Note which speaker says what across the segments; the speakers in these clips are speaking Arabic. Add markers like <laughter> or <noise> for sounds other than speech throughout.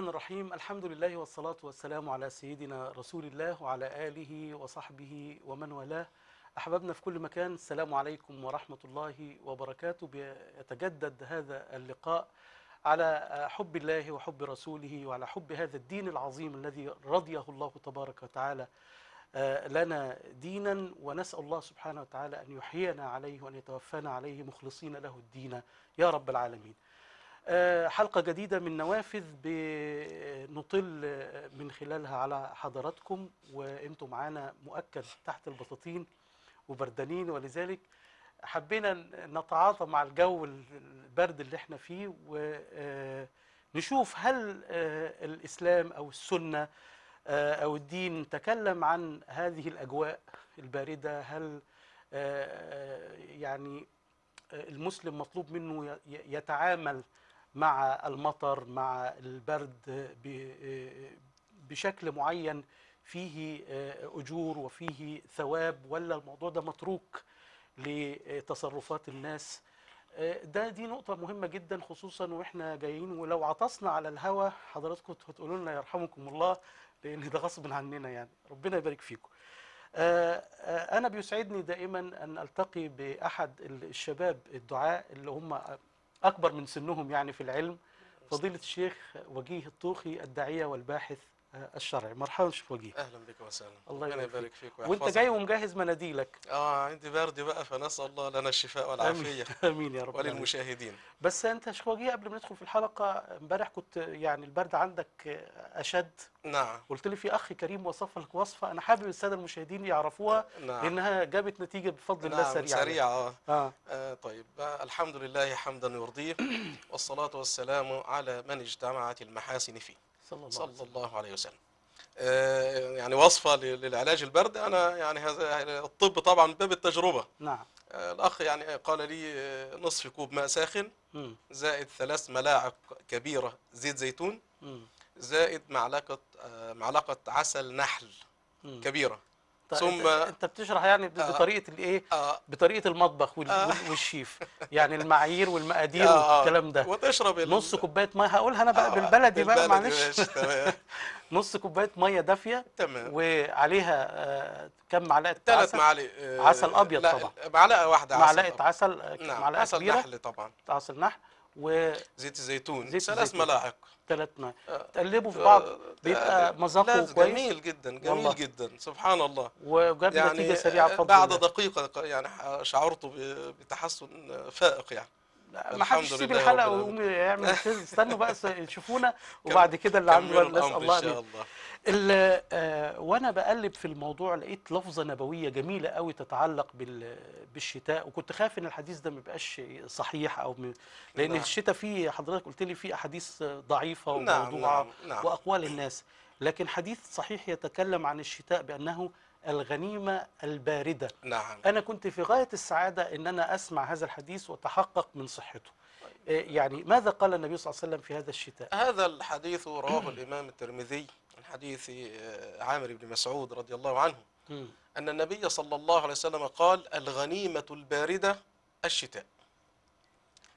Speaker 1: الرحمن الرحيم الحمد لله والصلاة والسلام على سيدنا رسول الله وعلى آله وصحبه ومن والاه أحبابنا في كل مكان السلام عليكم ورحمة الله وبركاته يتجدد هذا اللقاء على حب الله وحب رسوله وعلى حب هذا الدين العظيم الذي رضيه الله تبارك وتعالى آه، لنا دينا ونسأل الله سبحانه وتعالى أن يحيينا عليه وأن يتوفانا عليه مخلصين له الدين يا رب العالمين آه، حلقة جديدة من نوافذ بنطل من خلالها على حضراتكم وانتم معانا مؤكد تحت البساطين وبردانين ولذلك حبينا نتعاطى مع الجو البرد اللي احنا فيه ونشوف آه، هل آه، الإسلام أو السنة أو الدين تكلم عن هذه الأجواء الباردة هل يعني المسلم مطلوب منه يتعامل مع المطر مع البرد بشكل معين فيه آه، أجور وفيه ثواب ولا الموضوع ده متروك لتصرفات الناس آه، ده دي نقطة مهمة جدا خصوصا واحنا جايين ولو عطسنا على الهوى حضراتكم هتقولوا لنا يرحمكم الله لأن ده غصب عننا يعني ربنا يبارك فيكم. آه، أنا بيسعدني دائما أن ألتقي بأحد الشباب الدعاء اللي هم أكبر من سنهم يعني في العلم فضيلة الشيخ وجيه الطوخي الداعية والباحث آه، الشرعي مرحبا وجيه اهلا بك وسهلا الله يبارك فيك ويحفظك وانت جاي ومجهز مناديلك اه عندي برد بقى فنسال الله لنا الشفاء والعافيه امين <laughs> يا رب وللمشاهدين بس انت وجيه قبل ما ندخل في الحلقه امبارح كنت يعني البرد عندك اشد نعم قلت لي في اخ كريم وصف لك وصفه انا حابب الساده المشاهدين يعرفوها نعم. لانها جابت نتيجه بفضل نعم الله سريعه سريعه آه. آه. آه طيب الحمد لله حمدا يرضيه والصلاه والسلام على من اجتمعت المحاسن فيه صلى الله, صلى الله عليه وسلم آه، يعني وصفة للعلاج البرد أنا يعني هذا الطب طبعا من باب التجربة نعم آه، الأخ يعني قال لي آه، نصف كوب ماء ساخن زائد ثلاث ملاعق كبيرة زيت زيتون زائد معلقة معلقة عسل نحل كبيرة ثم انت بتشرح يعني آه، بطريقه الايه آه بطريقه المطبخ آه والشيف يعني المعايير والمقادير آه والكلام ده وتشرب نص كوبايه ميه هقولها انا بقى آه بالبلدي بقى معلش <laughs> نص كوبايه ميه دافيه تمام وعليها آه كم معلقه ثلاث معالق آه، عسل ابيض طبعا معلقه واحده عسل معلقه عسل, آه، نعم معلقه عسل كبيره عسل نحل طبعا عسل نحل و زيت الزيتون زيت ثلاث ملاعق ثلاث ملاعق تقلبوا في بعض بيبقى آه، مذاقه كويس جميل جدا جميل والله. جدا سبحان الله وجاب يعني نتيجه سريعه آه، بعد دقيقه يعني شعرت بتحسن فائق يعني ما حدش يسيب الحلقه ويقوم يعمل <laughs> استنوا بقى شوفونا وبعد كده اللي عنده الناس الله ان شاء الله آه وانا بقلب في الموضوع لقيت لفظه نبويه جميله قوي تتعلق بالشتاء وكنت خايف ان الحديث ده ما يبقاش صحيح او م... لان نعم. الشتاء فيه حضرتك قلت لي فيه احاديث ضعيفه نعم، وموضوعه نعم. نعم. واقوال الناس لكن حديث صحيح يتكلم عن الشتاء بانه الغنيمة الباردة نعم. أنا كنت في غاية السعادة أن أنا أسمع هذا الحديث وتحقق من صحته آه، يعني ماذا قال النبي صلى الله عليه وسلم في هذا الشتاء هذا الحديث رواه <clears throat> الإمام الترمذي عن حديث آه، عامر بن مسعود رضي الله عنه أن النبي صلى الله عليه وسلم قال الغنيمة الباردة الشتاء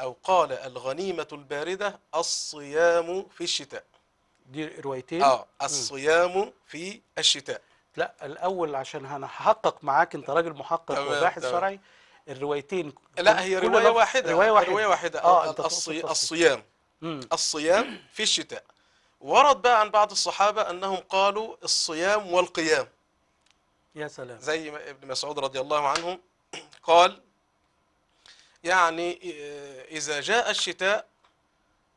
Speaker 1: أو قال الغنيمة الباردة الصيام في الشتاء دي روايتين آه الصيام في الشتاء لا الاول عشان انا هحقق معاك انت راجل محقق وباحث شرعي الروايتين لا هي روايه واحده روايه واحده روايه واحده اه الصي... الصيام الصيام في الشتاء ورد بقى عن بعض الصحابه انهم قالوا الصيام والقيام يا سلام زي ما ابن مسعود رضي الله عنه قال يعني آه، اذا جاء الشتاء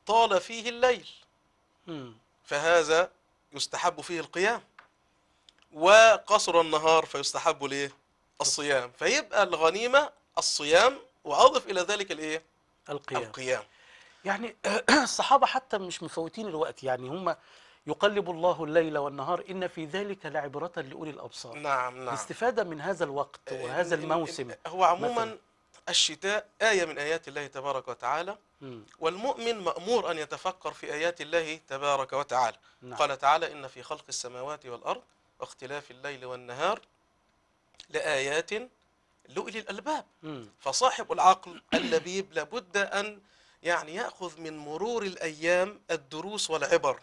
Speaker 1: طال فيه الليل فهذا يستحب فيه القيام وقصر النهار فيستحب ليه الصيام فيبقى الغنيمة الصيام وأضف إلى ذلك الإيه القيام, القيام. يعني <clears throat> الصحابة حتى مش مفوتين الوقت يعني هم يقلب الله الليل والنهار إن في ذلك لعبرة لأولي الأبصار نعم نعم الاستفادة من هذا الوقت وهذا الموسم هو عموما الشتاء آية من آيات الله تبارك وتعالى والمؤمن مأمور أن يتفكر في آيات الله تبارك وتعالى نعم. قال تعالى إن في خلق السماوات والأرض واختلاف الليل والنهار لآيات لأولي الألباب فصاحب العقل اللبيب لابد أن يعني يأخذ من مرور الأيام الدروس والعبر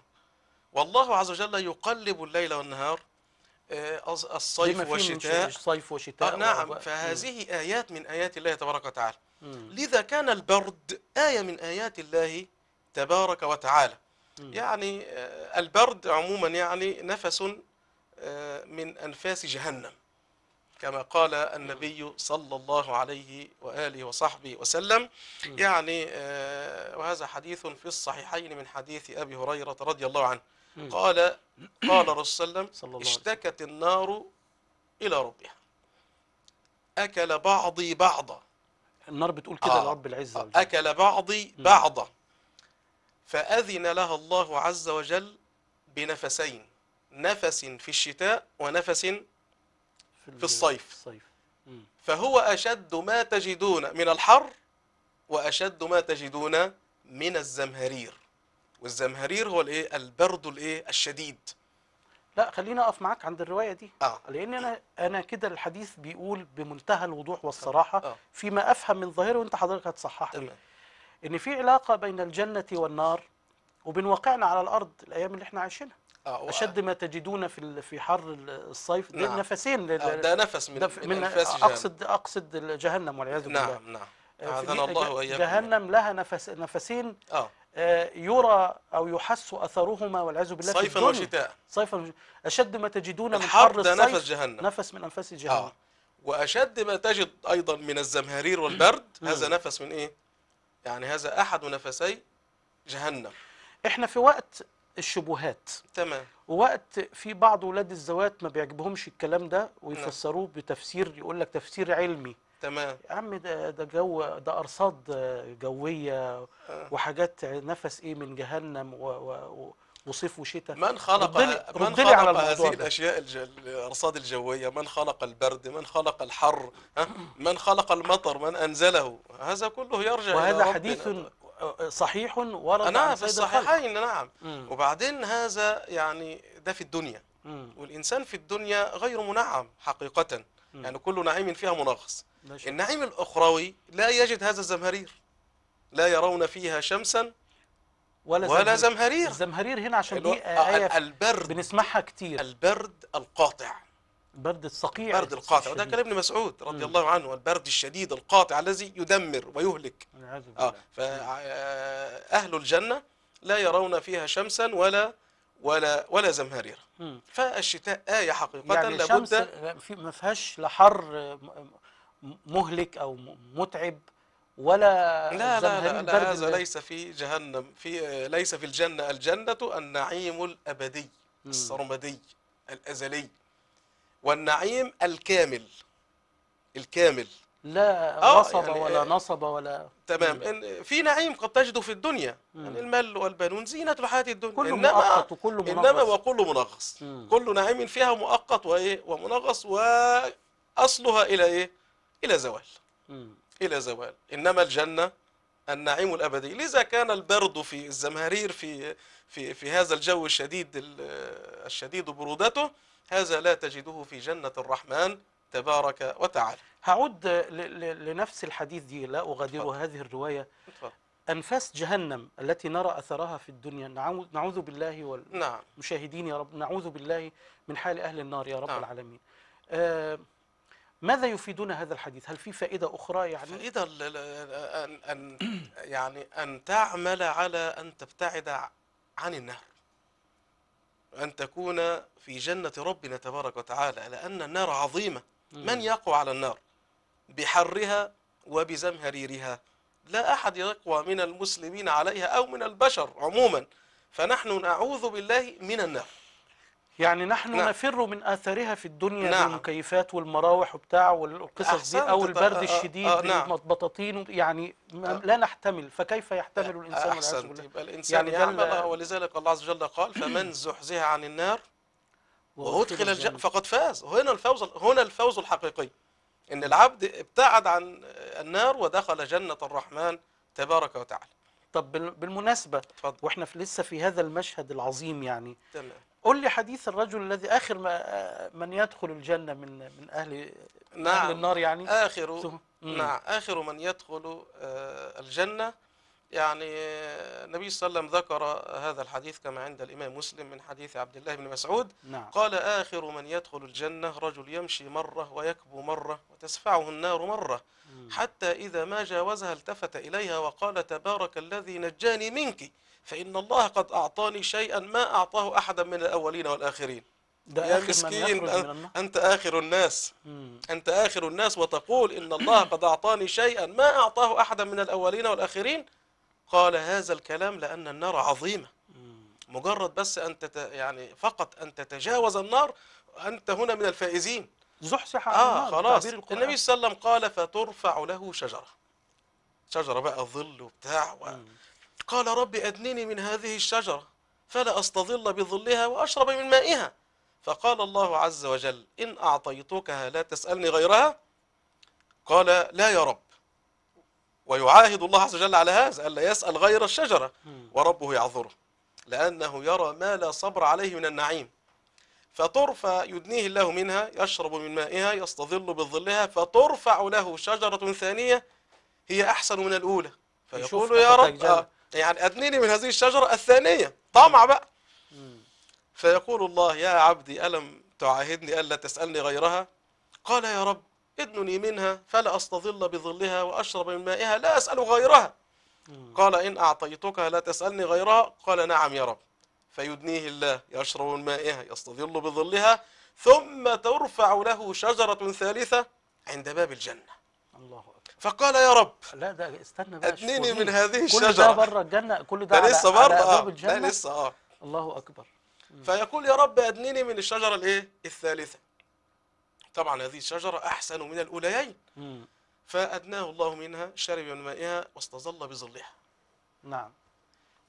Speaker 1: والله عز وجل يقلب الليل والنهار آه، الصيف والشتاء صيف وشتاء آه، نعم فهذه آيات من آيات الله تبارك وتعالى لذا كان البرد آية من آيات الله تبارك وتعالى يعني آه، البرد عموما يعني نفس آه، من أنفاس جهنم كما قال النبي صلى الله عليه وآله وصحبه وسلم يعني آه، وهذا حديث في الصحيحين من حديث أبي هريرة رضي الله عنه قال قال رسول الله اشتكت النار إلى ربها أكل بعضي بعضا النار بتقول كده آه لرب العزة آه، أكل بعضي بعضا فأذن لها الله عز وجل بنفسين نفس في الشتاء ونفس في الصيف, الصيف. فهو أشد ما تجدون من الحر وأشد ما تجدون من الزمهرير والزمهرير هو الايه البرد الايه الشديد لا خلينا اقف معاك عند الروايه دي آه. لان انا انا كده الحديث بيقول بمنتهى الوضوح والصراحه آه. فيما افهم من ظاهره وانت حضرتك هتصحح لي ان في علاقه بين الجنه والنار وبين واقعنا على الارض الايام اللي احنا عايشينها آه، اشد ما تجدون في في حر الصيف نعم. نفسين آه، ده نفس من, ده من, من انفاس جهنم اقصد اقصد جهنم والعياذ نعم، بالله نعم نعم آه، اعاذنا الله واياكم جهنم لها نفس نفسين آه. يرى او يحس اثرهما والعياذ بالله صيفا وشتاء صيفا اشد ما تجدون من حر الصيف نفس جهنم نفس من انفاس جهنم آه. واشد ما تجد ايضا من الزمهرير والبرد هذا نفس من ايه يعني هذا احد نفسي جهنم احنا في وقت الشبهات تمام ووقت في بعض ولاد الزوات ما بيعجبهمش الكلام ده ويفسروه نعم. بتفسير يقول لك تفسير علمي تمام يا عم ده ده جو ده ارصاد جويه آه. وحاجات نفس ايه من جهنم و, و وصيف وشتاء من خلق من خلق على هذه الاشياء الارصاد الجويه من خلق البرد من خلق الحر من خلق المطر من انزله هذا كله يرجع وهذا الى حديث صحيح ورد نعم في الصحيحين نعم مم. وبعدين هذا يعني ده في الدنيا مم. والإنسان في الدنيا غير منعم حقيقة مم. يعني كل نعيم فيها مناقص النعيم الأخروي لا يجد هذا الزمهرير لا يرون فيها شمسا ولا, ولا زمهرير الزمهرير هنا عشان دي آية البرد بنسمعها كتير البرد القاطع برد الصقيع برد القاطع وده كلام ابن مسعود رضي م. الله عنه البرد الشديد القاطع الذي يدمر ويهلك آه فأهل آه، الجنة لا يرون فيها شمسا ولا ولا ولا زمهرير فالشتاء آية حقيقة يعني لابد ما فيهاش لا حر مهلك أو متعب ولا لا لا, لا هذا ليس في جهنم في ليس في الجنة الجنة النعيم الأبدي السرمدي الأزلي والنعيم الكامل الكامل لا آه، نصب يعني ولا آه، نصب ولا تمام إن في نعيم قد تجده في الدنيا يعني المال والبنون زينة الحياة الدنيا كله إنما مؤقت وكله منغص إنما وكله منغص كل نعيم فيها مؤقت وإيه ومنغص وأصلها إلى إيه إلى زوال مم. إلى زوال إنما الجنة النعيم الأبدي لذا كان البرد في الزمهرير في في في هذا الجو الشديد الشديد برودته هذا لا تجده في جنة الرحمن تبارك وتعالى هعود لنفس الحديث دي لا أغادر هذه الرواية اتفضل. أنفاس جهنم التي نرى أثرها في الدنيا نعوذ بالله والمشاهدين نعم. يا رب نعوذ بالله من حال أهل النار يا رب نعم. العالمين آه ماذا يفيدنا هذا الحديث هل في فائدة أخرى يعني فائدة أن, أن يعني أن تعمل على أن تبتعد عن النار أن تكون في جنة ربنا تبارك وتعالى لأن النار عظيمة من يقوى على النار بحرها وبزمهريرها لا أحد يقوى من المسلمين عليها أو من البشر عموما فنحن نعوذ بالله من النار يعني نحن نعم. نفر من آثارها في الدنيا نعم. المكيفات والمراوح وبتاع والقصص دي أو البرد آآ آه، آه، الشديد آه نعم. بطاطين يعني آه. لا نحتمل فكيف يحتمل الإنسان أحسنت يبقى الإنسان يعني ولذلك الله عز وجل قال فمن <clears throat> زحزح عن النار
Speaker 2: وأدخل الجنة
Speaker 1: فقد فاز هنا الفوز هنا الفوز الحقيقي إن العبد ابتعد عن النار ودخل جنة الرحمن تبارك وتعالى طب بالمناسبة اتفضل. وإحنا في لسه في هذا المشهد العظيم يعني تمام. قل لي حديث الرجل الذي آخر ما من يدخل الجنة من من أهل, نعم أهل النار يعني آخر نعم آخر من يدخل آه، الجنة يعني آه، النبي صلى الله عليه وسلم ذكر هذا الحديث كما عند الإمام مسلم من حديث عبد الله بن مسعود نعم. قال آخر من يدخل الجنة رجل يمشي مرة ويكبو مرة وتسفعه النار مرة مم. حتى إذا ما جاوزها التفت إليها وقال تبارك الذي نجاني منك فإن الله قد أعطاني شيئا ما أعطاه أحدا من الأولين والآخرين
Speaker 2: ده يا آخر مسكين من
Speaker 1: أنت آخر الناس أنت آخر الناس وتقول إن الله قد أعطاني شيئا ما أعطاه أحدا من الأولين والآخرين قال هذا الكلام لأن النار عظيمة مجرد بس أن تت... يعني فقط أن تتجاوز النار أنت هنا من الفائزين زحزح عن آه النار خلاص النبي صلى الله عليه وسلم قال فترفع له شجرة شجرة بقى ظل وبتاع و... قال رب أدنني من هذه الشجرة فلا أستظل بظلها وأشرب من مائها فقال الله عز وجل إن أعطيتكها لا تسألني غيرها قال لا يا رب ويعاهد الله عز وجل على هذا ألا يسأل غير الشجرة وربه يعذره لأنه يرى ما لا صبر عليه من النعيم فترفع يدنيه الله منها يشرب من مائها يستظل بظلها فترفع له شجرة ثانية هي أحسن من الأولى فيقول يا رب يعني أدنيني من هذه الشجرة الثانية طمع بقى فيقول الله يا عبدي ألم تعاهدني ألا تسألني غيرها قال يا رب ادنني منها فلا أستظل بظلها وأشرب من مائها لا أسأل غيرها قال إن أعطيتك لا تسألني غيرها قال نعم يا رب فيدنيه الله يشرب من مائها يستظل بظلها ثم ترفع له شجرة ثالثة عند باب الجنة الله فقال يا رب لا ده استنى بقى ادنيني من هذه الشجره كل ده بره الجنه كل ده, ده لسه بره اه ده لسه اه الله اكبر فيقول يا رب ادنيني من الشجره الايه الثالثه طبعا هذه الشجره احسن من الاوليين فادناه الله منها شرب من مائها واستظل بظلها نعم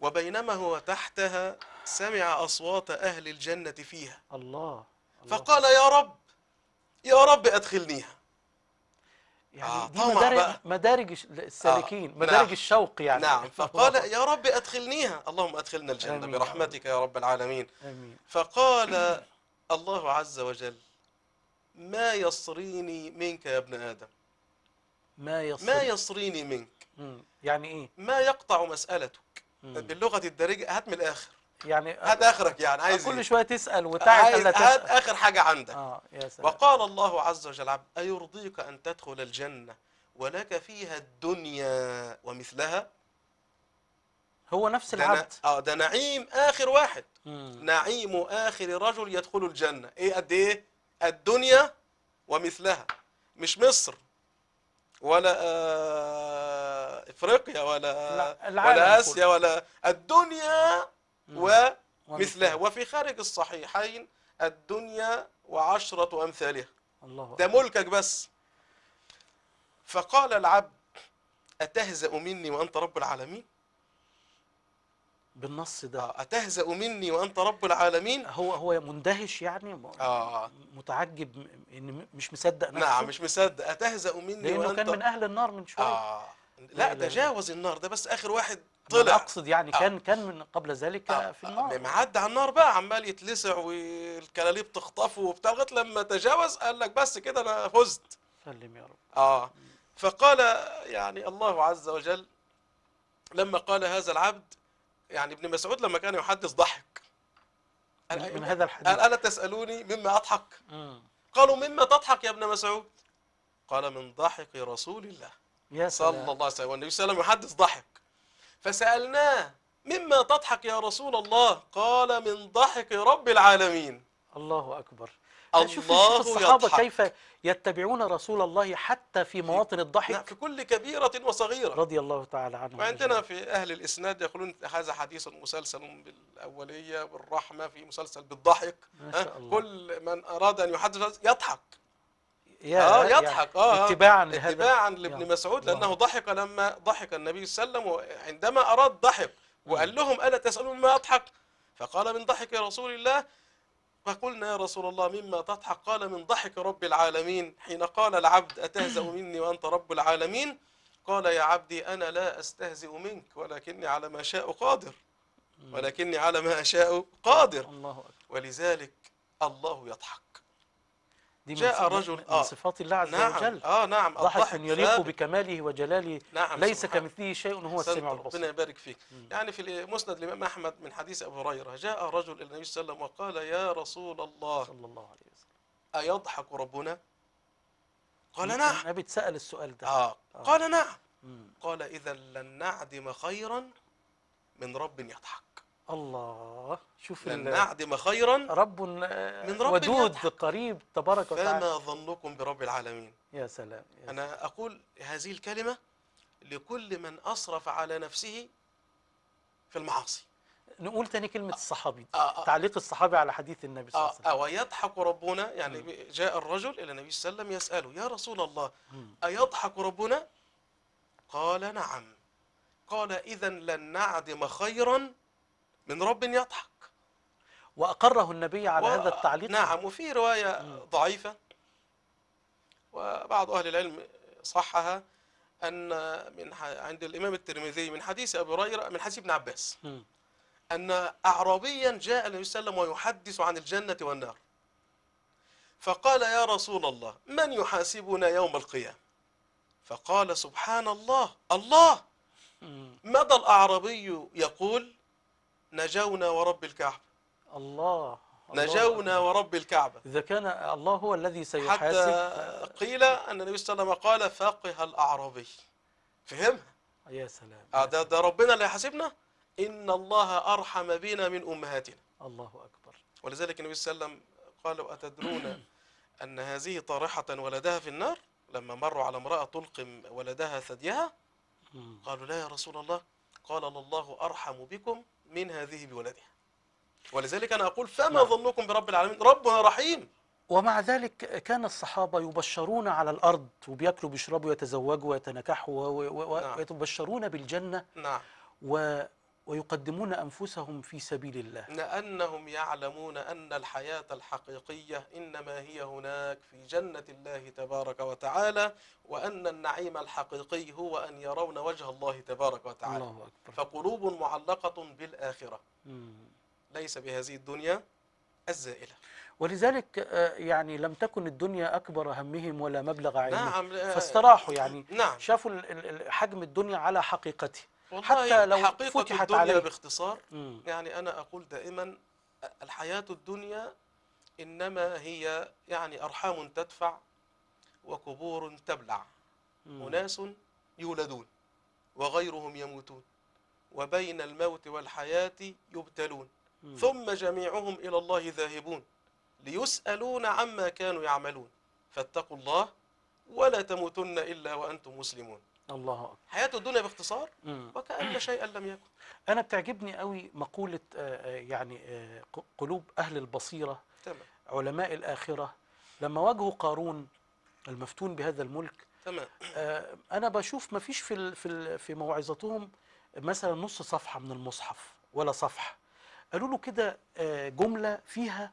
Speaker 1: وبينما هو تحتها سمع اصوات اهل الجنه فيها الله, الله. فقال يا رب يا رب ادخلنيها يعني آه دي مدارج, مدارج السالكين آه مدارج نعم الشوق يعني نعم <laughs> فقال يا رب أدخلنيها اللهم أدخلنا الجنة أمين برحمتك يا رب العالمين أمين فقال <clears throat> الله عز وجل ما يصريني منك يا ابن آدم ما يصريني, ما يصريني منك يعني إيه ما يقطع مسألتك باللغة الدارجة هات من الآخر يعني آه، هات اخرك يعني عايز كل إيه؟ شويه تسال وتعرف عايز هات اخر حاجه عندك اه يا سلام وقال الله عز وجل ايرضيك ان تدخل الجنه ولك فيها الدنيا ومثلها هو نفس العبد اه ده نعيم اخر واحد مم. نعيم اخر رجل يدخل الجنه ايه قد ايه الدنيا ومثلها مش مصر ولا آه افريقيا ولا ولا اسيا كله. ولا الدنيا ومثلها وفي خارج الصحيحين الدنيا وعشرة أمثالها الله ده ملكك بس فقال العبد أتهزأ مني وأنت رب العالمين بالنص ده آه أتهزأ مني وأنت رب العالمين هو هو مندهش يعني آه متعجب إن مش مصدق نفسه نعم مش مصدق أتهزأ مني لأنه وأنت كان من أهل النار من شوية آه لا تجاوز النار ده بس اخر واحد طلع اقصد يعني آه. كان كان من قبل ذلك آه. في آه، النار معدي على النار بقى عمال يتلسع والكلاليب تخطفه وبتاع لغايه لما تجاوز قال لك بس كده انا فزت سلم يا رب اه فقال يعني الله عز وجل لما قال هذا العبد يعني ابن مسعود لما كان يحدث ضحك من, من هذا الحديث قال ألا تسألوني مما أضحك قالوا مما تضحك يا ابن مسعود قال من ضحك رسول الله يا سلام. صلى الله عليه وسلم والنبي صلى الله عليه وسلم يحدث ضحك فسألناه مما تضحك يا رسول الله قال من ضحك رب العالمين الله أكبر الله الصحابة يضحك. كيف يتبعون رسول الله حتى في مواطن الضحك في كل كبيرة وصغيرة رضي الله تعالى عنه وعندنا في أهل الإسناد يقولون هذا حديث مسلسل بالأولية بالرحمة في مسلسل بالضحك ما شاء الله. كل من أراد أن يحدث يضحك اه يضحك آه،, اه اتباعا لهذا اتباعا لابن مسعود لانه ضحك لما ضحك النبي صلى الله عليه وسلم عندما اراد ضحك وقال لهم الا تسالون ما اضحك فقال من ضحك رسول الله فقلنا يا رسول الله مما تضحك قال من ضحك رب العالمين حين قال العبد أتهزأ مني وأنت رب العالمين قال يا عبدي أنا لا أستهزئ منك ولكني على ما شاء قادر ولكني على ما أشاء قادر الله ولذلك الله يضحك دي جاء من رجل من آه صفات الله عز نعم وجل آه نعم ضحك يليق بكماله وجلاله نعم ليس كمثله شيء هو السميع البصير ربنا يبارك فيك مم. يعني في المسند الإمام أحمد من حديث أبو هريرة جاء رجل إلى النبي صلى الله عليه وسلم وقال يا رسول الله صلى الله عليه وسلم أيضحك ربنا؟ قال نعم النبي اتسأل السؤال ده آه. آه. قال نعم مم. قال إذا لن نعدم خيرا من رب يضحك الله شوف لن نعدم خيرا رب من رب ودود يضحك. قريب تبارك وتعالى فما ظنكم برب العالمين يا سلام يا أنا سلام. أقول هذه الكلمة لكل من اسرف على نفسه في المعاصي نقول تاني كلمة آه، الصحابي آه آه تعليق الصحابي على حديث النبي صلى الله عليه وسلم آه ويضحك ربنا يعني مم. جاء الرجل إلى النبي صلى الله عليه وسلم يسأله يا رسول الله أيضحك ربنا قال نعم قال إذا لن نعدم خيرا من رب يضحك وأقره النبي على و... هذا التعليق نعم وفي رواية ضعيفة وبعض أهل العلم صحها أن من ح... عند الإمام الترمذي من حديث أبي هريرة من حديث ابن عباس أن أعرابيا جاء النبي صلى الله عليه وسلم ويحدث عن الجنة والنار فقال يا رسول الله من يحاسبنا يوم القيامة فقال سبحان الله الله ماذا الأعرابي يقول نجونا ورب الكعبة الله نجونا ورب الكعبة إذا كان الله هو الذي سيحاسب حتى قيل أن النبي صلى الله عليه وسلم قال فقه الأعرابي فهم؟ يا سلام آه، ده, ده ربنا اللي يحاسبنا إن الله أرحم بنا من أمهاتنا الله أكبر ولذلك النبي صلى الله عليه وسلم قال أتدرون أن هذه طارحة ولدها في النار لما مروا على امرأة تلقم ولدها ثديها قالوا لا يا رسول الله قال الله أرحم بكم من هذه بولدها ولذلك أنا أقول فما لا. نعم. ظنكم برب العالمين ربنا رحيم ومع ذلك كان الصحابة يبشرون على الأرض وبيأكلوا بيشربوا يتزوجوا ويتنكحوا نعم. ويتبشرون بالجنة نعم. ويقدمون أنفسهم في سبيل الله لأنهم يعلمون أن الحياة الحقيقية إنما هي هناك في جنة الله تبارك وتعالى وأن النعيم الحقيقي هو أن يرون وجه الله تبارك وتعالى الله أكبر. فقلوب معلقة بالآخرة ليس بهذه الدنيا الزائلة ولذلك آه، يعني لم تكن الدنيا أكبر همهم ولا مبلغ علمهم نعم فاستراحوا يعني نعم شافوا حجم الدنيا على حقيقته حتى لو حقيقة فتحت الدنيا عليه. باختصار م. يعني أنا أقول دائما الحياة الدنيا إنما هي يعني أرحام تدفع وقبور تبلع أناس يولدون وغيرهم يموتون وبين الموت والحياة يبتلون م. ثم جميعهم إلى الله ذاهبون ليسألون عما كانوا يعملون فاتقوا الله ولا تموتن إلا وأنتم مسلمون الله أكبر. حياة الدنيا باختصار مم. وكأن شيئا لم يكن أنا بتعجبني قوي مقولة آه، آه، يعني آه، قلوب أهل البصيرة تمام. علماء الآخرة لما واجهوا قارون المفتون بهذا الملك تمام. أنا بشوف ما فيش في, في, في موعظتهم مثلا نص صفحة من المصحف ولا صفحة قالوا له كده جملة فيها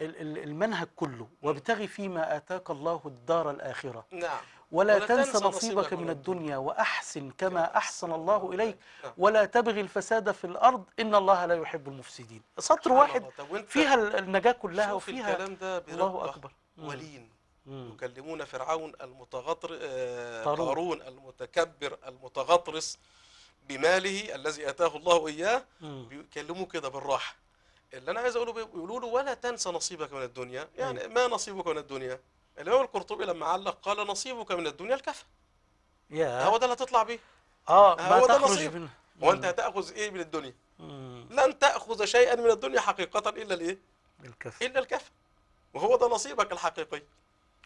Speaker 1: المنهج كله وابتغي فيما آتاك الله الدار الآخرة نعم ولا, تنس نصيبك, من الدنيا وأحسن كما أحسن الله آه. إليك آه. ولا تبغي الفساد في الأرض إن الله لا يحب المفسدين سطر واحد فيها النجاة كلها وفيها الكلام ده الله أكبر ولين يكلمون فرعون المتغطر قارون آه، المتكبر المتغطرس بماله الذي اتاه الله اياه بيكلموه كده بالراحه اللي انا عايز اقوله بيقولوا له ولا تنسى نصيبك من الدنيا يعني ما نصيبك من الدنيا الإمام القرطبي لما علق قال نصيبك من الدنيا الكفة يا هو ده اللي هتطلع بيه اه هو ده نصيب هو انت هتاخذ ايه من الدنيا مم. لن تاخذ شيئا من الدنيا حقيقه الا الايه الكفة الا الكفة وهو ده نصيبك الحقيقي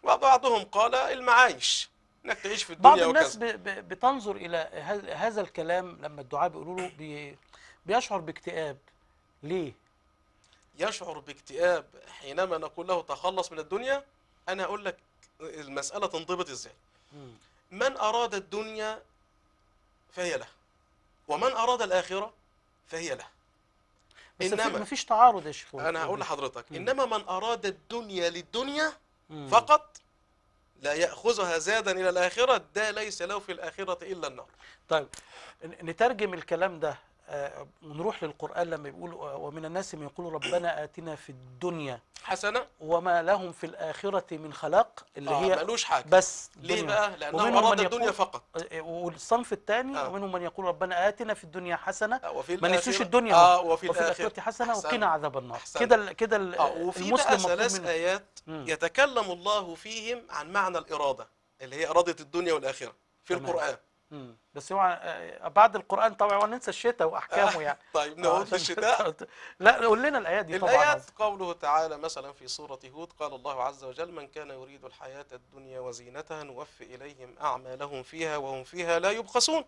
Speaker 1: وبعضهم قال المعايش انك تعيش في الدنيا بعض الناس وكذا. بتنظر الى هذا الكلام لما الدعاء بيقولوا له بي بيشعر باكتئاب ليه يشعر باكتئاب حينما نقول له تخلص من الدنيا انا اقول لك المساله تنضبط ازاي من اراد الدنيا فهي له ومن اراد الاخره فهي له بس انما مفيش تعارض يا شيخ انا هقول لحضرتك انما من اراد الدنيا للدنيا فقط لا ياخذها زادا الى الاخره ده ليس له في الاخره الا النار طيب نترجم الكلام ده ونروح آه، للقرآن لما يقول آه، ومن الناس من يقول ربنا آتنا في الدنيا حسنة وما لهم في الآخرة من خلاق اللي آه هي ملوش حاجة بس ليه بقى؟ لأنه أراد الدنيا فقط آه، والصنف الثاني آه ومنهم من يقول ربنا آتنا في الدنيا حسنة آه وفي ما نسوش الدنيا آه وفي, وفي الآخرة حسنة وقنا عذاب النار كده كده آه وفي بقى ثلاث آيات يتكلم الله فيهم عن معنى الإرادة اللي هي إرادة الدنيا والآخرة في القرآن بس هو آه، بعد القران طبعا ننسى الشتاء واحكامه يعني <laughs> طيب نقول في الشتاء آه. <laughs> لا قول لنا الايات دي طبعا الايات قوله تعالى مثلا في سوره هود قال الله عز وجل من كان يريد الحياه الدنيا وزينتها نوفي اليهم اعمالهم فيها وهم فيها لا يبخسون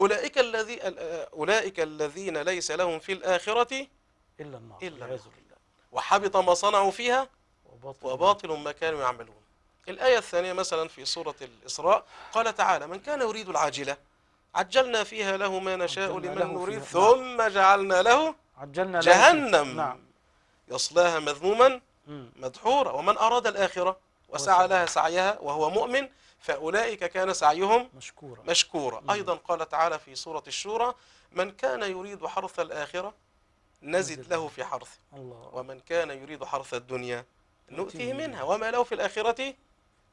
Speaker 1: اولئك الذي آه، اولئك الذين ليس لهم في الاخره الا النار الا النار وحبط ما صنعوا فيها وباطل, وباطل ما كانوا يعملون الآية الثانية مثلا في سورة الإسراء قال تعالى من كان يريد العاجلة عجلنا فيها له ما نشاء لمن نريد نعم. ثم جعلنا له عجلنا جهنم نعم. يصلاها مذموما مدحورا ومن أراد الآخرة وسعى لها سعيها وهو مؤمن فأولئك كان سعيهم مشكورا, مشكورا. أيضا قال تعالى في سورة الشورى من كان يريد حرث الآخرة نزد له في حرثه ومن كان يريد حرث الدنيا نؤتيه منها وما له في الآخرة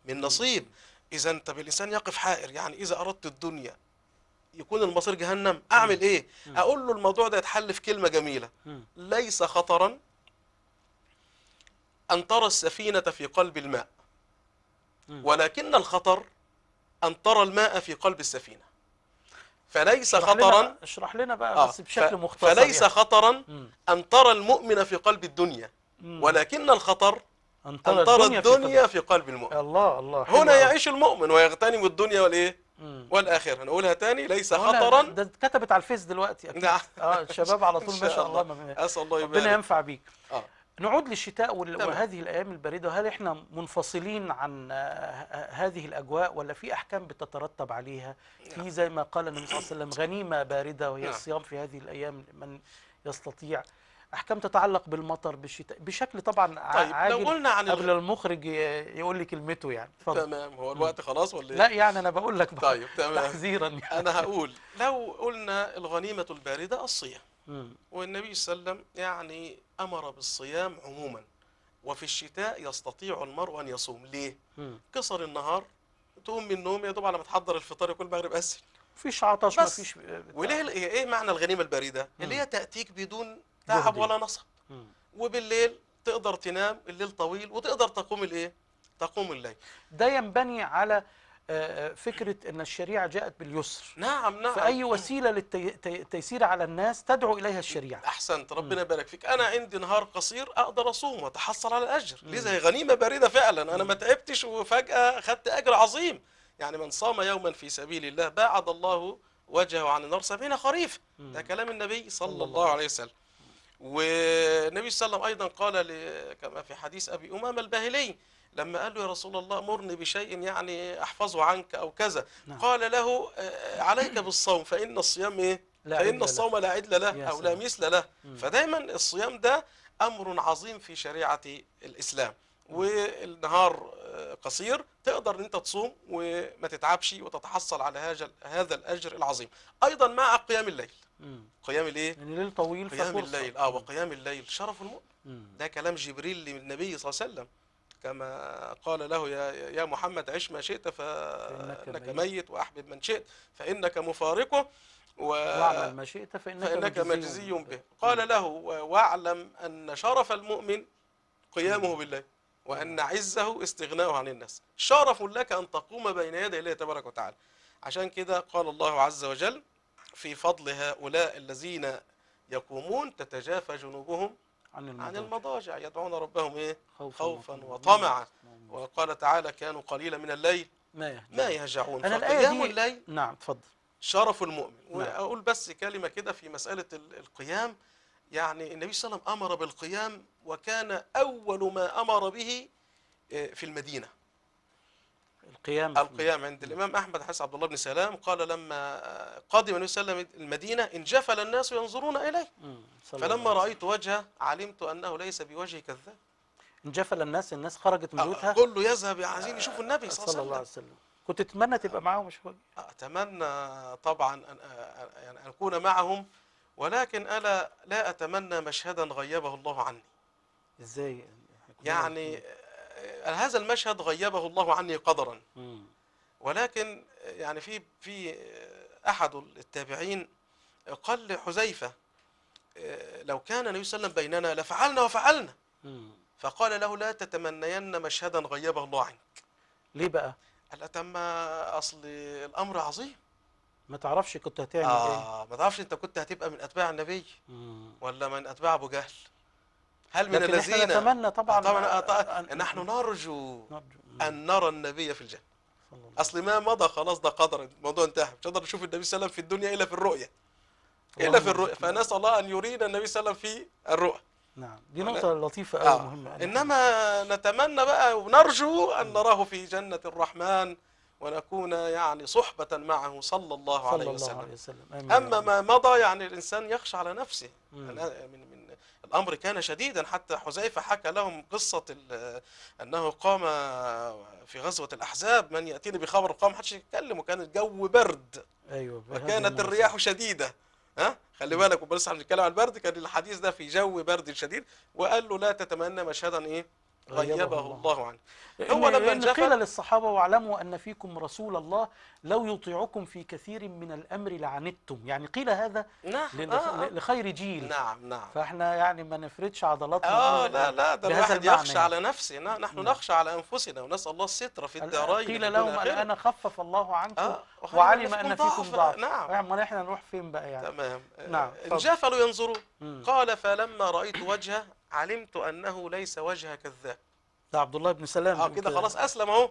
Speaker 1: من نصيب اذا طب الانسان يقف حائر يعني اذا اردت الدنيا يكون المصير جهنم اعمل ايه اقول له الموضوع ده يتحل في كلمه جميله ليس خطرا ان ترى السفينه في قلب الماء ولكن الخطر ان ترى الماء في قلب السفينه فليس خطرا اشرح لنا بقى آه، بس بشكل مختصر فليس يعني. خطرا ان ترى المؤمن في قلب الدنيا ولكن الخطر أن ترى الدنيا, الدنيا في, قلب المؤمن الله الله هنا يعيش المؤمن ويغتنم الدنيا والإيه والآخرة نقولها تاني ليس خطرا ده كتبت على الفيس دلوقتي أكيد. نعم آه الشباب على طول <laughs> ما شاء الله, الله. أسأل الله يبارك ربنا ينفع بيك آه. نعود للشتاء وهذه الأيام الباردة هل إحنا منفصلين عن هذه الأجواء ولا في أحكام بتترتب عليها في نعم. زي ما قال النبي صلى الله عليه وسلم غنيمة باردة وهي نعم. الصيام في هذه الأيام من يستطيع احكام تتعلق بالمطر بالشتاء بشكل طبعا طيب عاجل لو قلنا عن قبل المخرج يقول لي كلمته يعني فضل. تمام هو الوقت خلاص ولا ايه لا يعني انا بقول لك طيب تمام تحذيرا يعني. انا <laughs> هقول لو قلنا الغنيمه البارده الصيام والنبي صلى الله عليه وسلم يعني امر بالصيام عموما وفي الشتاء يستطيع المرء ان يصوم ليه كسر النهار تقوم من النوم يا دوب على ما تحضر الفطار يكون المغرب اسهل مفيش عطش مفيش آه، وليه إيه،, ايه معنى الغنيمه البارده اللي هي تاتيك بدون تعب ولا نصب وبالليل تقدر تنام الليل طويل وتقدر تقوم الايه تقوم الليل ده ينبني على آه، آه، فكرة أن الشريعة جاءت باليسر نعم نعم فأي وسيلة للتيسير على الناس تدعو إليها الشريعة أحسنت ربنا يبارك فيك أنا عندي نهار قصير أقدر أصوم وأتحصل على الاجر لذا هي غنيمة باردة فعلا أنا ما تعبتش وفجأة خدت أجر عظيم يعني من صام يوما في سبيل الله باعد الله وجهه عن النار سبعين خريف ده كلام النبي صلى الله عليه وسلم والنبي صلى الله عليه وسلم أيضا قال كما في حديث أبي أمام الباهلي لما قال له يا رسول الله مرني بشيء يعني أحفظه عنك أو كذا نعم. قال له آه، عليك بالصوم فإن الصيام إيه؟ فإن الصوم لا عدل له أو لا مثل له فدايما الصيام ده أمر عظيم في شريعة الإسلام والنهار آه، قصير تقدر ان انت تصوم وما تتعبش وتتحصل على هذا هذا الاجر العظيم ايضا مع قيام الليل قيام الايه يعني ليل طويل قيام الليل اه وقيام الليل شرف المؤمن ده كلام جبريل للنبي صلى الله عليه وسلم كما قال له يا يا محمد عش ما شئت فانك ميت واحبب من شئت فانك مفارقه و... واعمل ما شئت فانك, فإنك مجزي به قال له واعلم ان شرف المؤمن قيامه بالله وان عزه استغناؤه عن الناس شرف لك ان تقوم بين يدي الله تبارك وتعالى عشان كده قال الله عز وجل في فضل هؤلاء الذين يقومون تتجافى جنوبهم عن المضاجع, عن المضاجع يدعون ربهم إيه؟ خوفا, خوفاً وطمعا نعم. وقال تعالى كانوا قليلا من الليل ما يهجعون, ما يهجعون أنا فقيام دي... الليل نعم اتفضل شرف المؤمن نعم. وأقول بس كلمة كده في مسألة القيام يعني النبي صلى الله عليه وسلم أمر بالقيام وكان أول ما أمر به آه، في المدينة القيام القيام عند الإمام أحمد حس عبد الله بن سلام قال لما قدم النبي صلى الله عليه وسلم المدينة انجفل الناس ينظرون إليه فلما رأيت وجهه علمت أنه ليس بوجه كذاب انجفل الناس الناس خرجت من آه، بيوتها كله يذهب عايزين يشوفوا النبي صلى, صلى الله عليه وسلم كنت تتمنى تبقى آه. معاهم مش وجه آه، أتمنى طبعا أن, أن أكون معهم ولكن ألا لا أتمنى مشهدا غيبه الله عني إزاي يعني هذا المشهد غيبه الله عني قدرا ولكن يعني في في احد التابعين قال لحذيفه لو كان النبي صلى الله عليه وسلم بيننا لفعلنا وفعلنا فقال له لا تتمنين مشهدا غيبه الله عنك ليه بقى قال تم اصل الامر عظيم ما تعرفش كنت هتعمل آه ايه ما تعرفش انت كنت هتبقى من اتباع النبي مم. ولا من اتباع ابو جهل هل من الذين نتمنى طبعا طبعا نحن نرجو, نرجو أن نرى النبي في الجنة أصل ما مضى خلاص ده قدر الموضوع انتهى مش هنقدر نشوف النبي صلى الله عليه وسلم في الدنيا إلا في الرؤية إلا في الرؤية فنسأل الله أن يرينا النبي صلى الله عليه وسلم في الرؤى نعم دي نقطة لطيفة أو آه. مهمة إنما نتمنى بقى ونرجو أن نراه في جنة الرحمن ونكون يعني صحبة معه صلى الله, صلى عليه, الله وسلم. عليه وسلم أمين أما ما مضى يعني الإنسان يخشى على نفسه من الأمر كان شديدا حتى حذيفة حكى لهم قصة أنه قام في غزوة الأحزاب من يأتيني بخبر قام حدش يتكلم وكان الجو برد أيوة وكانت الرياح شديدة ها خلي بالك ولسه بنتكلم عن البرد كان الحديث ده في جو برد شديد وقال له لا تتمنى مشهدا إيه غيبه الله عنه هو لما إن قيل للصحابة واعلموا أن فيكم رسول الله لو يطيعكم في كثير من الأمر لعنتم يعني قيل هذا نعم آه،, آه لخير جيل نعم نعم فإحنا يعني ما نفردش عضلاتنا آه لا لا ده الواحد يخشى يعني. على نفسه نحن نعم. نخشى على أنفسنا ونسأل الله الستر في الدارين قيل لهم الآن خفف الله عنكم آه وعلم أن فيكم ضعف نعم يعني إحنا نروح فين بقى يعني تمام نعم انجفلوا ينظرون قال فلما رأيت وجهه علمت أنه ليس وجه كذاب ده عبد الله بن سلام اه كده خلاص أسلم أهو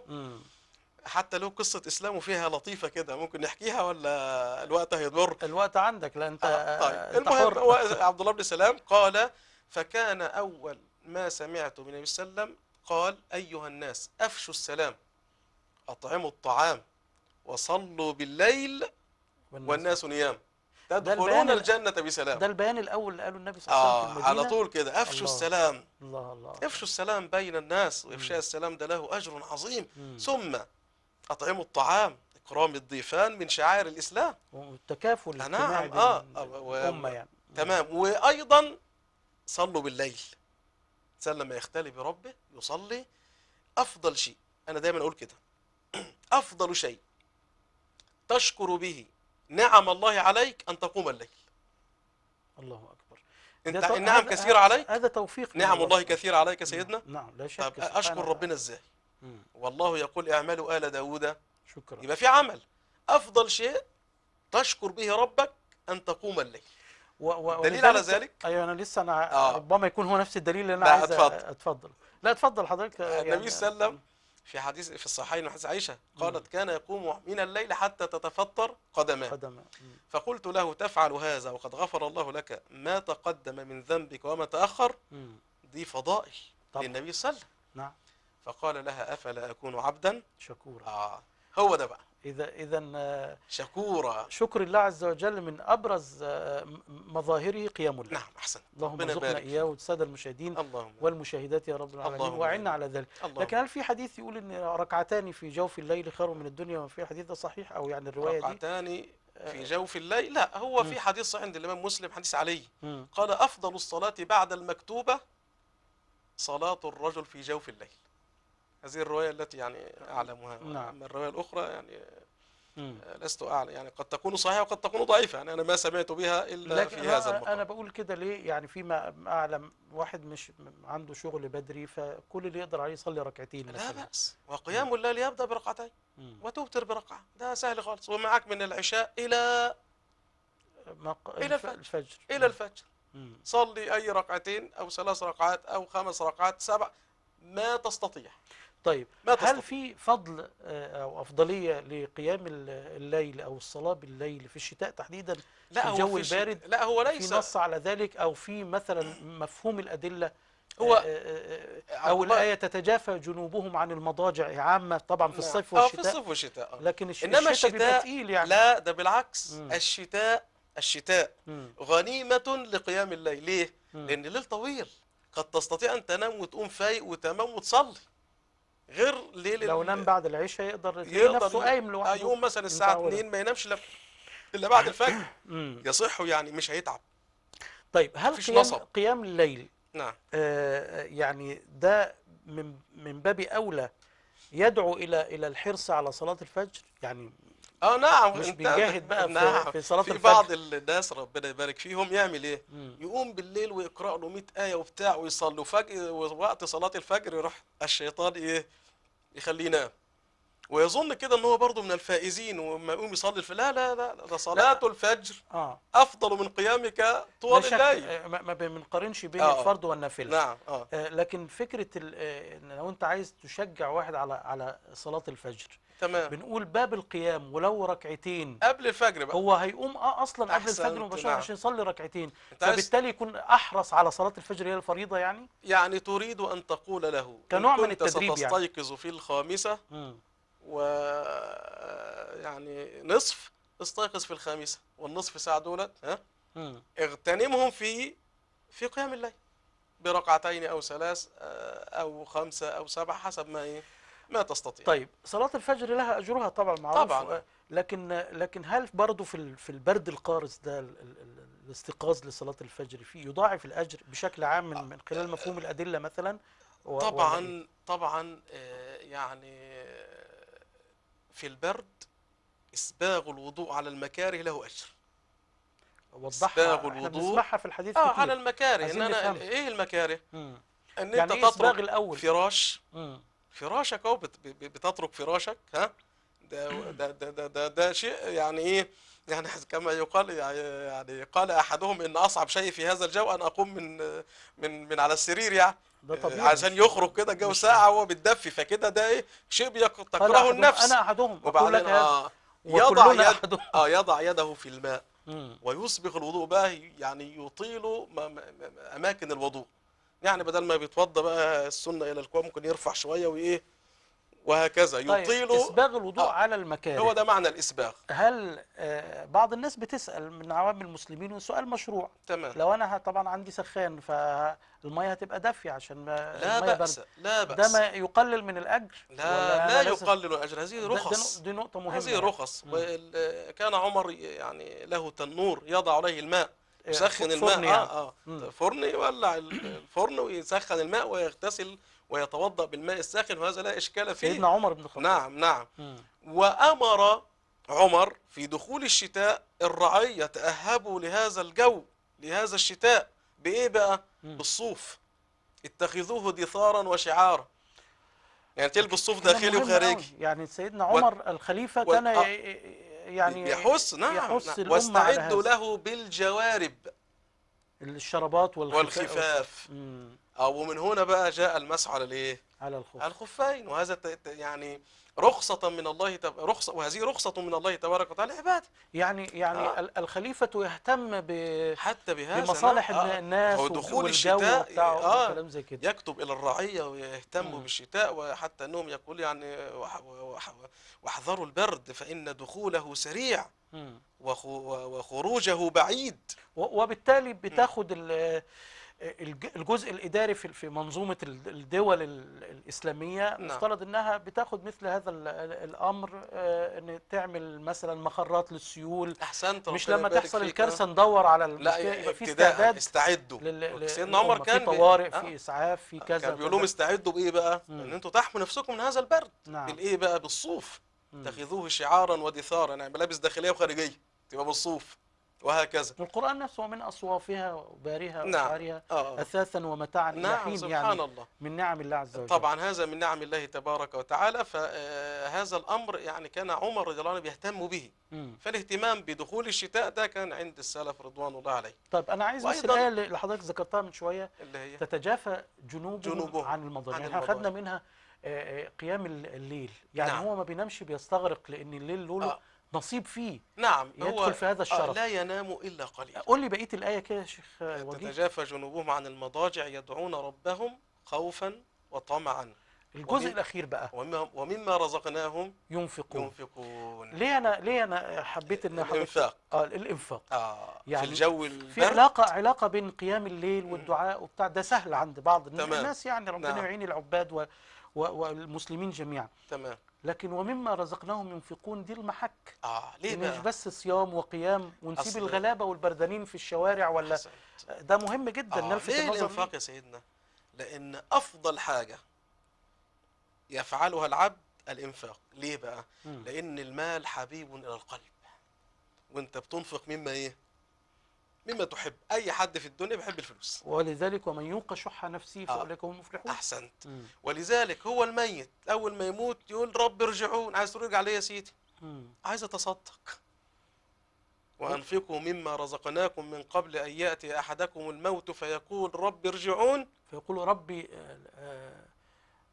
Speaker 1: حتى له قصة إسلامه فيها لطيفة كده ممكن نحكيها ولا الوقت هيضر الوقت عندك لا أنت آه طيب المهم هو عبد الله بن سلام قال فكان أول ما سمعت من النبي صلى الله عليه وسلم قال أيها الناس أفشوا السلام أطعموا الطعام وصلوا بالليل والناس نيام تدخلون الجنة بسلام ده البيان الأول اللي قاله النبي صلى الله عليه وسلم آه على طول كده افشوا السلام الله الله افشوا السلام بين الناس وإفشاء السلام ده له أجر عظيم مم. ثم أطعموا الطعام إكرام الضيفان من شعائر الإسلام والتكافل نعم آه،, آه الأمة يعني تمام وأيضا صلوا بالليل الإنسان لما يختلي بربه يصلي أفضل شيء أنا دايما أقول كده <clears throat> أفضل شيء تشكر به نعم الله عليك أن تقوم الليل الله أكبر انت النعم هذا... كثيرة عليك هذا توفيق نعم الله كثيرة عليك سيدنا نعم لا شك طب أشكر ربنا إزاي والله يقول اعملوا آل داود شكرا يبقى في عمل أفضل شيء تشكر به ربك أن تقوم الليل و و دليل على ذلك ايوه انا لسه انا آه. ربما يكون هو نفس الدليل اللي انا عايز اتفضل اتفضل لا اتفضل حضرتك النبي صلى الله عليه يعني وسلم في حديث في الصحيحين حديث عائشة قالت كان يقوم من الليل حتى تتفطر قدماه قدماه فقلت له تفعل هذا وقد غفر الله لك ما تقدم من ذنبك وما تأخر دي فضائل للنبي صلى الله عليه وسلم نعم فقال لها أفلا أكون عبدا شكورا آه هو ده بقى إذا إذا آه، شكورا شكر الله عز وجل من أبرز آه، مظاهره قيام الليل نعم أحسن اللهم ارزقنا إياه والسادة المشاهدين اللهم والمشاهدات يا رب العالمين وعنا على ذلك اللهم لكن هل في حديث يقول أن ركعتان في جوف الليل خير من الدنيا وما في حديث صحيح أو يعني الرواية ركعتان دي آه. في جوف الليل لا هو في حديث صحيح عند الإمام مسلم حديث علي قال أفضل الصلاة بعد المكتوبة صلاة الرجل في جوف الليل هذه الرواية التي يعني أعلمها نعم. أما الرواية الأخرى يعني مم. آه، لست أعلم يعني قد تكون صحيحة وقد تكون ضعيفة يعني أنا ما سمعت بها إلا لكن في هذا المقام أنا بقول كده ليه يعني فيما أعلم واحد مش عنده شغل بدري فكل اللي يقدر عليه يصلي ركعتين لا بأس وقيام الليل يبدأ بركعتين وتوتر بركعة ده سهل خالص ومعك من العشاء إلى مق... إلى الفجر, الفجر. إلى الفجر مم. صلي أي ركعتين أو ثلاث ركعات أو خمس ركعات سبع ما تستطيع طيب ما هل في فضل آه، او افضليه لقيام الليل او الصلاه بالليل في الشتاء تحديدا لا في الجو البارد لا هو ليس في نص على ذلك او في مثلا مفهوم الادله آه، هو آه، او الايه تتجافى جنوبهم عن المضاجع عامه طبعا في نعم. الصيف والشتاء في الصيف والشتاء لكن الشتاء انما الشتاء تقيل يعني لا ده بالعكس مم. الشتاء الشتاء مم. غنيمه لقيام الليل ليه مم. لان الليل طويل قد تستطيع ان تنام وتقوم فايق وتمام وتصلي غير ليل لو نام بعد العشاء يقدر يلاقي نفسه قايم لوحده يقوم مثلا الساعه 2 ما ينامش الا بعد الفجر <coughs> يصح يعني مش هيتعب طيب هل قيام نصب. قيام الليل نعم آه يعني ده من من باب اولى يدعو الى الى الحرص على صلاه الفجر يعني اه نعم مش بيجاهد بقى نعم. في صلاه الفجر في بعض الناس ربنا يبارك فيهم يعمل ايه مم. يقوم بالليل ويقرا له 100 ايه وبتاع ويصلي فجأة ووقت صلاه الفجر يروح الشيطان ايه يخليه ينام ويظن كده ان هو برضه من الفائزين وما يقوم يصلي الفجر لا لا لا ده صلاه لا. الفجر آه. افضل من قيامك طوال الليل آه، ما بنقارنش بين آه. الفرض والنافله نعم آه. آه لكن فكره آه، ان لو انت عايز تشجع واحد على على صلاه الفجر تمام بنقول باب القيام ولو ركعتين قبل الفجر بقى هو هيقوم اه اصلا قبل الفجر مباشره نعم. عشان يصلي ركعتين فبالتالي يكون احرص على صلاه الفجر هي الفريضه يعني يعني تريد ان تقول له كنوع من التدريب يعني ستستيقظ في الخامسه م. و آه، يعني نصف استيقظ في الخامسة والنصف ساعة دولت ها اغتنمهم في في قيام الليل بركعتين أو ثلاث آه، أو خمسة أو سبعة حسب ما إيه ما تستطيع طيب صلاة الفجر لها أجرها طبعا معروف طبعا آه، لكن لكن هل برضه في في البرد القارس ده الاستيقاظ لصلاة الفجر فيه يضاعف الأجر بشكل عام من من خلال مفهوم الأدلة مثلا طبعا طبعا يعني في البرد إسباغ الوضوء على المكاره له أجر إسباغ الوضوء احنا في الحديث آه على المكاره إن أنا إيه المكاره مم. إن يعني أنت إيه تطرق الأول فراش مم. فراشك أهو بتترك فراشك ها ده ده ده ده, ده, ده شيء يعني إيه يعني <laughs> كما يقال يعني،, يعني قال احدهم ان اصعب شيء في هذا الجو ان اقوم من من من على السرير يعني ده آه، طبيعي عشان يخرج كده الجو ساعه وهو بيتدفي فكده ده ايه شيء تكرهه النفس انا احدهم وبعدين اه يضع يد أحدهم. اه يضع يده في الماء ويصبغ الوضوء بقى يعني يطيل اماكن الوضوء يعني بدل ما بيتوضى بقى السنه الى الكوع ممكن يرفع شويه وايه وهكذا طيب يطيل اسباغ الوضوء آه. على المكاره هو ده معنى الاسباغ هل آه بعض الناس بتسال من عوام المسلمين وسؤال مشروع تمام لو انا طبعا عندي سخان فالميه هتبقى دافيه عشان ما لا بأس برد. لا بأس ده ما يقلل من الاجر لا لا يقلل الاجر هذه رخص دي نقطه مهمه هذه يعني. رخص كان عمر يعني له تنور يضع عليه الماء يسخن الماء يعني. اه اه فرن يولع الفرن ويسخن الماء ويغتسل ويتوضا بالماء الساخن وهذا لا اشكال فيه سيدنا عمر بن الخطاب نعم نعم وامر عمر في دخول الشتاء الرعيه يتاهبوا لهذا الجو لهذا الشتاء بايه بقى بالصوف اتخذوه دثارا وشعارا يعني تلبس صوف داخلي وخارجي يعني سيدنا عمر و... الخليفه كان و... آه. يعني يحث نعم, يحص نعم, واستعد له بالجوارب الشربات والخفاف, والخفاف. أو آه، من هنا بقى جاء المسعى على على الخفين, الخفين وهذا يعني رخصة من الله تب... رخصة وهذه رخصة من الله تبارك وتعالى عباده يعني يعني آه. الخليفة يهتم ب حتى بهذا بمصالح آه. الناس ودخول الشتاء آه. وكلام زي كده يكتب إلى الرعية ويهتم مم. بالشتاء وحتى أنهم يقول يعني واحذروا البرد فإن دخوله سريع وخ... وخروجه بعيد وبالتالي بتاخد الجزء الاداري في منظومه الدول الاسلاميه نعم. مفترض انها بتاخد مثل هذا الامر آه، ان تعمل مثلا مخرات للسيول احسنت مش لما تحصل الكارثه ندور على لا في استعداد استعدوا سيدنا عمر كان في طوارئ آه. في اسعاف في آه، كذا كان بيقول لهم استعدوا بايه بقى؟ مم. ان انتم تحموا نفسكم من هذا البرد نعم. بالايه بقى بالصوف تاخذوه شعارا ودثارا يعني نعم، ملابس داخليه وخارجيه تبقى بالصوف وهكذا القرآن نفسه من أصوافها وبارها وأشعارها نعم. آه. أثاثا ومتاعا نعم حين يعني سبحان يعني الله. من نعم الله عز وجل طبعا هذا من نعم الله تبارك وتعالى فهذا آه، الأمر يعني كان عمر رضي الله عنه بيهتم به م. فالاهتمام بدخول الشتاء ده كان عند السلف رضوان الله عليه طيب أنا عايز بس الآية اللي حضرتك ذكرتها من شوية اللي هي تتجافى جنوبه, جنوبه عن المضاجع يعني أخذنا منها آه، قيام الليل يعني نعم. هو ما بينامش بيستغرق لأن الليل لونه نصيب فيه نعم يدخل هو في هذا الشرف لا ينام إلا قليلا قول لي بقية الآية كده يا شيخ وجيه تتجافى جنوبهم عن المضاجع يدعون ربهم خوفا وطمعا الجزء ومن الأخير بقى ومما رزقناهم ينفقون ينفقون ليه أنا ليه أنا حبيت إن الإنفاق آه الإنفاق آه يعني في الجو البرد في علاقة علاقة بين قيام الليل والدعاء وبتاع ده سهل عند بعض تمام. الناس يعني ربنا نعم. يعين العباد و والمسلمين جميعا تمام لكن ومما رزقناهم ينفقون دي المحك اه ليه بقى؟ مش بس صيام وقيام ونسيب الغلابه والبردانين في الشوارع ولا حسنت. ده مهم جدا آه نلفت ليه الانفاق يا سيدنا لان افضل حاجه يفعلها العبد الانفاق ليه بقى م. لان المال حبيب الى القلب وانت بتنفق مما ايه مما تحب أي حد في الدنيا بيحب الفلوس ولذلك ومن يوق شح نفسه آه. فأولئك هم المفلحون أحسنت مم. ولذلك هو الميت أول ما يموت يقول رب ارجعون عايز ترجع ليه يا سيدي مم. عايز أتصدق وأنفقوا مما رزقناكم من قبل أن يأتي أحدكم الموت فيقول رب ارجعون فيقول ربي آآ آه، آآ آه،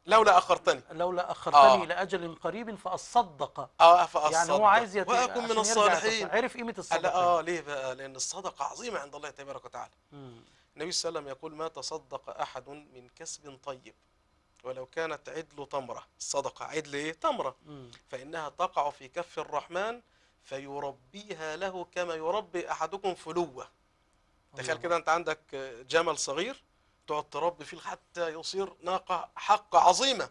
Speaker 1: لولا أخرتني لولا أخرتني آه. لأجل قريب فأصدق آه فأصدق يعني هو عايز يت... وأكون من الصالحين عرف قيمة الصدقة آه ليه بقى لأن الصدقة عظيمة عند الله تبارك وتعالى النبي صلى الله عليه وسلم يقول ما تصدق أحد من كسب طيب ولو كانت عدل تمرة الصدقة عدل إيه؟ تمرة مم. فإنها تقع في كف الرحمن فيربيها له كما يربي أحدكم فلوة تخيل كده أنت عندك جمل صغير تقعد تربي فيل حتى يصير ناقة حق عظيمة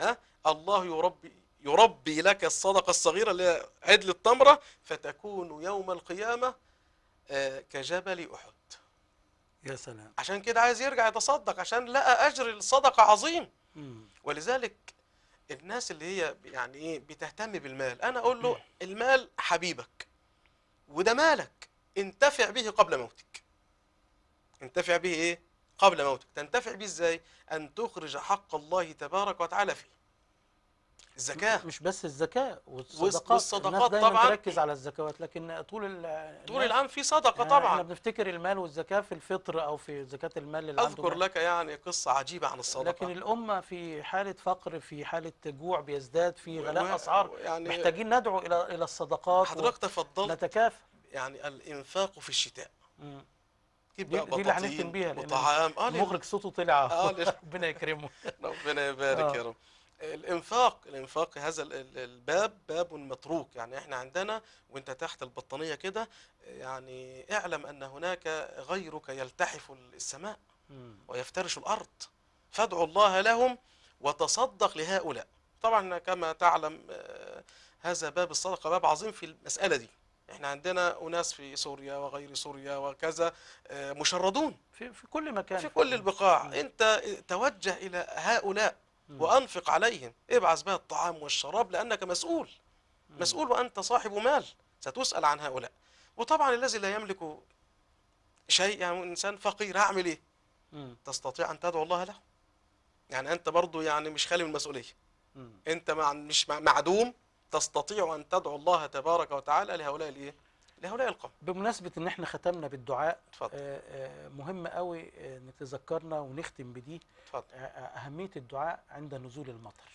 Speaker 1: ها الله يربي يربي لك الصدقة الصغيرة اللي هي عدل التمرة فتكون يوم القيامة آه، كجبل أحد يا سلام عشان كده عايز يرجع يتصدق عشان لقى أجر الصدقة عظيم مم. ولذلك الناس اللي هي يعني ايه بتهتم بالمال انا اقول له المال حبيبك وده مالك انتفع به قبل موتك انتفع به ايه قبل موتك تنتفع به ازاي أن تخرج حق الله تبارك وتعالى فيه الزكاة مش بس الزكاة والصدقات والصدقات طبعا تركز على الزكوات لكن طول طول العام في صدقة طبعا آه، احنا بنفتكر المال والزكاة في الفطر أو في زكاة المال اللي أذكر لك يعني قصة عجيبة عن الصدقة لكن الأمة في حالة فقر في حالة جوع بيزداد في غلاء و... أسعار يعني محتاجين ندعو إلى إلى الصدقات حضرتك تفضلت نتكافئ يعني الإنفاق في الشتاء دي, دي اللي هنختم بيها وطعام آه المغرق صوته طلع آه <laughs> ربنا يكرمه ربنا يبارك آه. يا رب الانفاق الانفاق هذا الباب باب متروك يعني احنا عندنا وانت تحت البطانيه كده يعني اعلم ان هناك غيرك يلتحف السماء ويفترش الارض فادعوا الله لهم وتصدق لهؤلاء طبعا كما تعلم آه، هذا باب الصدقه باب عظيم في المساله دي احنا عندنا اناس في سوريا وغير سوريا وكذا آه، مشردون في, في كل مكان في كل البقاع انت توجه الى هؤلاء وانفق عليهم ابعث بها الطعام والشراب لانك مسؤول مسؤول وانت صاحب مال ستسال عن هؤلاء وطبعا الذي لا يملك شيء يعني انسان فقير اعمل ايه تستطيع ان تدعو الله له يعني انت برضه يعني مش خالي من المسؤوليه انت مع مش معدوم تستطيع أن تدعو الله تبارك وتعالى لهؤلاء الإيه؟ لهؤلاء القوم بمناسبة ان احنا ختمنا بالدعاء اتفضل آه، آه، مهم قوي آه، نتذكرنا ونختم بدي اتفضل أهمية الدعاء عند نزول المطر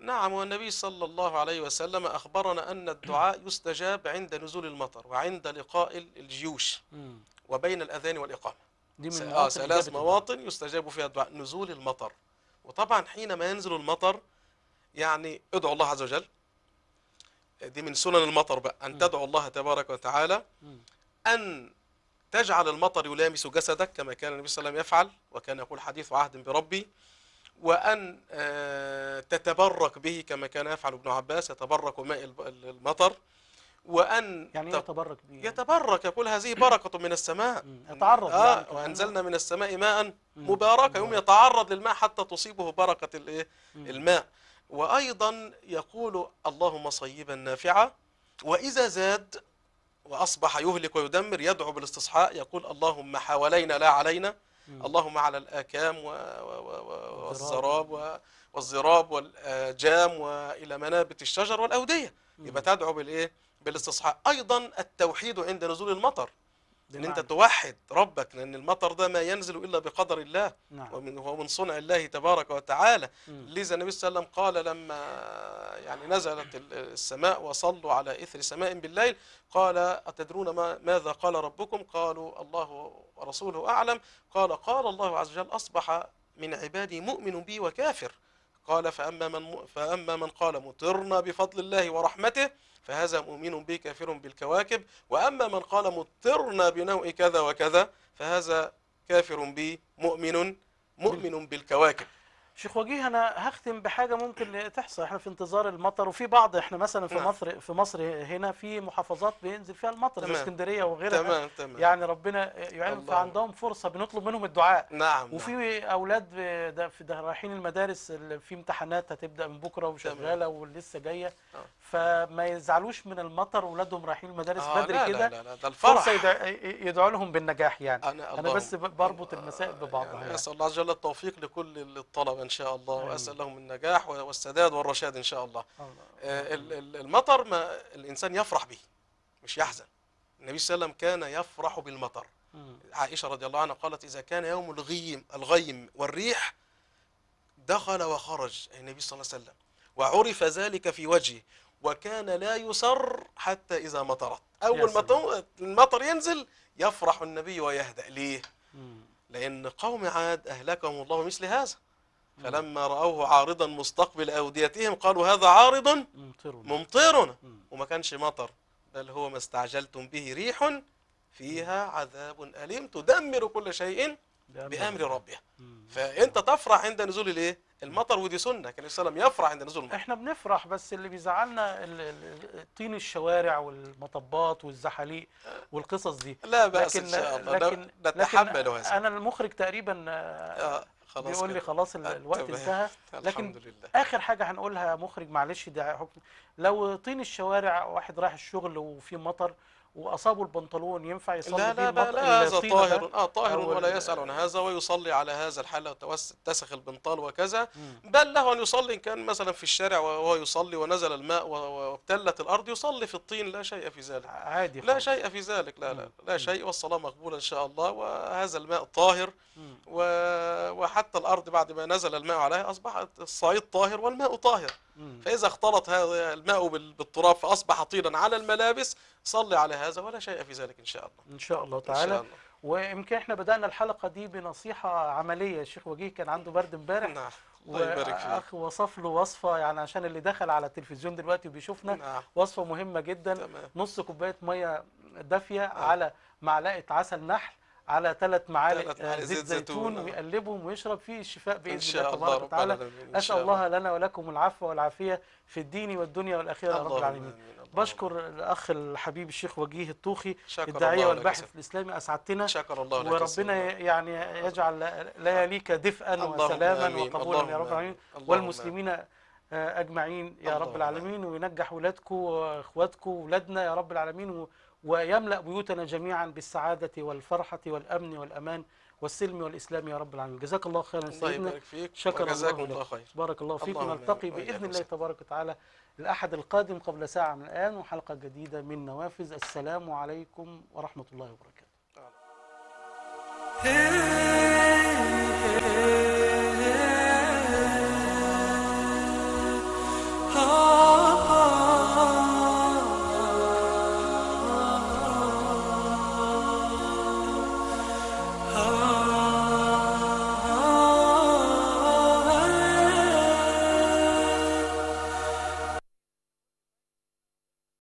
Speaker 1: نعم والنبي صلى الله عليه وسلم أخبرنا أن الدعاء يستجاب عند نزول المطر وعند لقاء الجيوش وبين الأذان والإقامة دي من ثلاث مواطن يستجاب فيها الدعاء نزول المطر وطبعا حينما ينزل المطر يعني ادعو الله عز وجل دي من سنن المطر بقى أن تدعو الله تبارك وتعالى أن تجعل المطر يلامس جسدك كما كان النبي صلى الله عليه وسلم يفعل وكان يقول حديث عهد بربي وأن آه، تتبرك به كما كان يفعل ابن عباس يتبرك ماء المطر وأن يعني إيه يتبرك به يتبرك يقول هذه بركة من السماء يتعرض آه يعني وأنزلنا من السماء ماء مباركه يوم يتعرض للماء حتى تصيبه بركة إيه، الماء وأيضا يقول اللهم صيبا نافعا وإذا زاد وأصبح يهلك ويدمر يدعو بالاستصحاء يقول اللهم حوالينا لا علينا اللهم على الآكام والزراب والزراب والجام وإلى منابت الشجر والأودية يبقى تدعو بالإيه؟ بالاستصحاء أيضا التوحيد عند نزول المطر ان انت توحد ربك لان المطر ده ما ينزل الا بقدر الله نعم. ومن هو من صنع الله تبارك وتعالى لذا النبي صلى الله عليه وسلم قال لما يعني نزلت السماء وصلوا على اثر سماء بالليل قال اتدرون ما ماذا قال ربكم قالوا الله ورسوله اعلم قال قال الله عز وجل اصبح من عبادي مؤمن بي وكافر قال فاما من فاما من قال مطرنا بفضل الله ورحمته فهذا مؤمن به كافر بالكواكب وأما من قال مضطرنا بنوء كذا وكذا فهذا كافر به مؤمن مؤمن بالكواكب شيخ وجيه انا هختم بحاجه ممكن تحصل احنا في انتظار المطر وفي بعض احنا مثلا في نعم. مصر في مصر هنا في محافظات بينزل فيها المطر زي اسكندريه وغيرها تمام تمام يعني ربنا يعلم فعندهم فرصه بنطلب منهم الدعاء نعم, نعم. وفي نعم. اولاد ده في ده رايحين المدارس اللي في امتحانات هتبدا من بكره وشغاله ولسه جايه آه. فما يزعلوش من المطر ولادهم رايحين المدارس آه بدري كده لا لا لا ده الفرح فرصه يدعوا لهم بالنجاح يعني انا, أنا بس بربط المسائل ببعضها يعني, يعني. اسال الله عز وجل التوفيق لكل الطلبه ان شاء الله واسال لهم النجاح والسداد والرشاد ان شاء الله, الله. آه, آه، المطر ما الانسان يفرح به مش يحزن النبي صلى الله عليه وسلم كان يفرح بالمطر مم. عائشه رضي الله عنها قالت اذا كان يوم الغيم الغيم والريح دخل وخرج النبي صلى الله عليه وسلم وعرف ذلك في وجهه وكان لا يسر حتى إذا مطرت أول ما المطر ينزل يفرح النبي ويهدأ ليه لأن قوم عاد أهلكهم الله مثل هذا فلما رأوه عارضا مستقبل أوديتهم قالوا هذا عارض ممطرنا, وما كانش مطر بل هو ما استعجلتم به ريح فيها عذاب أليم تدمر كل شيء بأمر ربها فأنت تفرح عند نزول الإيه المطر ودي سنه كان النبي عليه يفرح عند نزول المطر احنا بنفرح بس اللي بيزعلنا طين الشوارع والمطبات والزحاليق والقصص دي لا بأس لكن ان شاء الله لكن نتحمل هذا انا المخرج تقريبا آه، خلاص بيقول لي خلاص آه، الوقت انتهى لكن لله. اخر حاجه هنقولها مخرج معلش ده حكم لو طين الشوارع واحد رايح الشغل وفي مطر واصابه البنطلون ينفع يصلي لا لا لا, لا هذا طاهر اه طاهر ولا يسأل عن هذا ويصلي على هذا الحال لو اتسخ البنطال وكذا بل له ان يصلي ان كان مثلا في الشارع وهو يصلي ونزل الماء وابتلت الارض يصلي في الطين لا شيء في ذلك عادي لا شيء في ذلك لا لا لا شيء والصلاه مقبوله ان شاء الله وهذا الماء طاهر وحتى الارض بعد ما نزل الماء عليها اصبحت الصعيد طاهر والماء طاهر فإذا اختلط هذا الماء بالتراب فأصبح طينا على الملابس صلي على هذا ولا شيء في ذلك إن شاء الله إن شاء الله تعالى إن شاء الله. ويمكن احنا بدأنا الحلقة دي بنصيحة عملية الشيخ وجيه كان عنده برد امبارح نعم واخ وصف له وصفه يعني عشان اللي دخل على التلفزيون دلوقتي وبيشوفنا نعم. وصفه مهمه جدا تمام. نص كوبايه ميه دافيه نعم. على معلقه عسل نحل على ثلاث معالق زيت زيتون, ويقلبهم ويشرب فيه الشفاء باذن الله تبارك وتعالى اسال الله لنا ولكم العفو والعافيه في الدين والدنيا والاخره يا رب العالمين بشكر الاخ الحبيب الشيخ وجيه الطوخي الداعيه والباحث في الاسلامي اسعدتنا شكر الله لك وربنا يعني يجعل لياليك دفئا وسلاما وقبولا يا رب العالمين والمسلمين اجمعين يا رب العالمين وينجح ولادكم واخواتكم واولادنا يا رب العالمين ويملأ بيوتنا جميعا بالسعادة والفرحة والأمن والأمان والسلم والإسلام يا رب العالمين جزاك الله خيرا سيدنا الله يبارك فيك شكرا الله, الله خير بارك الله فيك ونلتقي بإذن الله تبارك وتعالى الأحد القادم قبل ساعة من الآن وحلقة جديدة من نوافذ السلام عليكم ورحمة الله وبركاته آه.